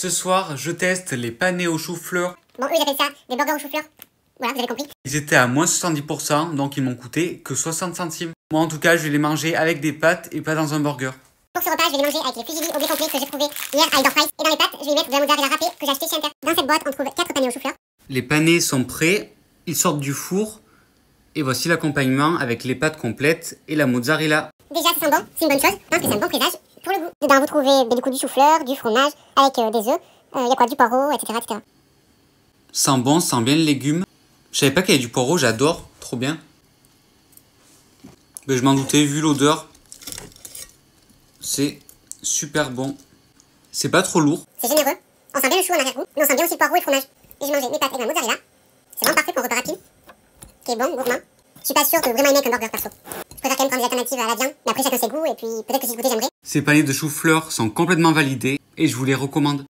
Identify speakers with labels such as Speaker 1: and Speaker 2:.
Speaker 1: Ce soir, je teste les panés aux chou fleurs.
Speaker 2: Bon, eux, ils appellent ça des burgers aux chou fleurs. Voilà, vous avez compris.
Speaker 1: Ils étaient à moins 70%, donc ils m'ont coûté que 60 centimes. Moi, en tout cas, je vais les manger avec des pâtes et pas dans un burger.
Speaker 2: Pour ce repas, je vais les manger avec les fusillis au blé que j'ai trouvé hier à Elder Price. Et dans les pâtes, je vais mettre de la mozzarella râpée que j'ai acheté chez Inter. Dans cette boîte, on trouve 4 panés aux chou fleurs.
Speaker 1: Les panés sont prêts, ils sortent du four. Et voici l'accompagnement avec les pâtes complètes et la mozzarella.
Speaker 2: Déjà, ça sent bon, c'est une bonne chose. Je pense que c'est un bon présage. Dedans, vous trouvez ben, du, chou-fleur, du fromage, avec euh, des œufs, euh, il y a quoi, du poireau, etc., etc.
Speaker 1: Sans bon, sent bien les légumes. Je savais pas qu'il y avait du poireau, j'adore, trop bien. Mais ben, je m'en doutais, vu l'odeur. C'est super bon. C'est pas trop lourd. C'est
Speaker 2: généreux. On sent bien le chou en arrière-goût, mais on sent bien aussi le poireau et le fromage. j'ai mangé mes pâtes avec ma mozzarella. C'est vraiment parfait pour un repas rapide. Qui bon, gourmand. Je suis pas sûre de vraiment aimer un burger perso préfère quand même prendre des alternatives à la viande, mais après chacun ses goûts, et puis peut-être que si je goûtais, j'aimerais.
Speaker 1: Ces paniers de chou-fleurs sont complètement validés, et je vous les recommande.